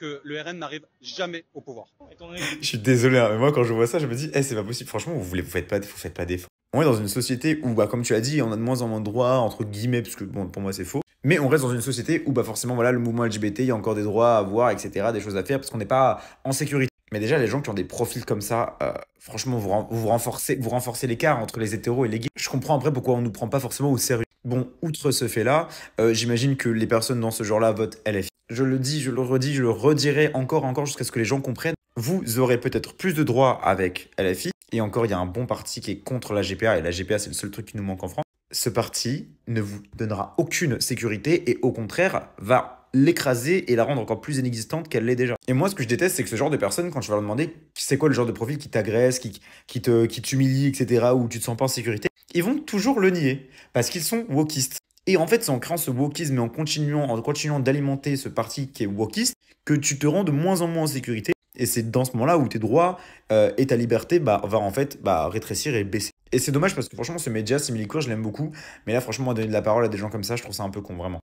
que le RN n'arrive jamais au pouvoir. je suis désolé, hein, mais moi quand je vois ça, je me dis, eh, c'est pas possible. Franchement, vous voulez, vous faites pas, vous faites pas On est dans une société où, bah, comme tu as dit, on a de moins en moins de droits, entre guillemets, parce que bon, pour moi c'est faux. Mais on reste dans une société où, bah, forcément, voilà, le mouvement LGBT, il y a encore des droits à avoir, etc., des choses à faire, parce qu'on n'est pas en sécurité. Mais déjà, les gens qui ont des profils comme ça, euh, franchement, vous, vous, renforcez, vous renforcez l'écart entre les hétéros et les gays. Je comprends après pourquoi on nous prend pas forcément au sérieux. Bon, outre ce fait-là, euh, j'imagine que les personnes dans ce genre-là votent LFI je le dis, je le redis, je le redirai encore, encore jusqu'à ce que les gens comprennent. Vous aurez peut-être plus de droits avec LFI. Et encore, il y a un bon parti qui est contre la GPA. Et la GPA, c'est le seul truc qui nous manque en France. Ce parti ne vous donnera aucune sécurité et au contraire va l'écraser et la rendre encore plus inexistante qu'elle l'est déjà. Et moi, ce que je déteste, c'est que ce genre de personnes, quand je vais leur demander c'est quoi le genre de profil qui t'agresse, qui, qui t'humilie, etc., Ou tu te sens pas en sécurité, ils vont toujours le nier parce qu'ils sont wokistes. Et en fait, c'est en créant ce wokisme et en continuant, en continuant d'alimenter ce parti qui est wokiste que tu te rends de moins en moins en sécurité. Et c'est dans ce moment-là où tes droits euh, et ta liberté bah, va en fait bah, rétrécir et baisser. Et c'est dommage parce que franchement, ce média, Similicourt, je l'aime beaucoup. Mais là, franchement, donner de la parole à des gens comme ça, je trouve ça un peu con, vraiment.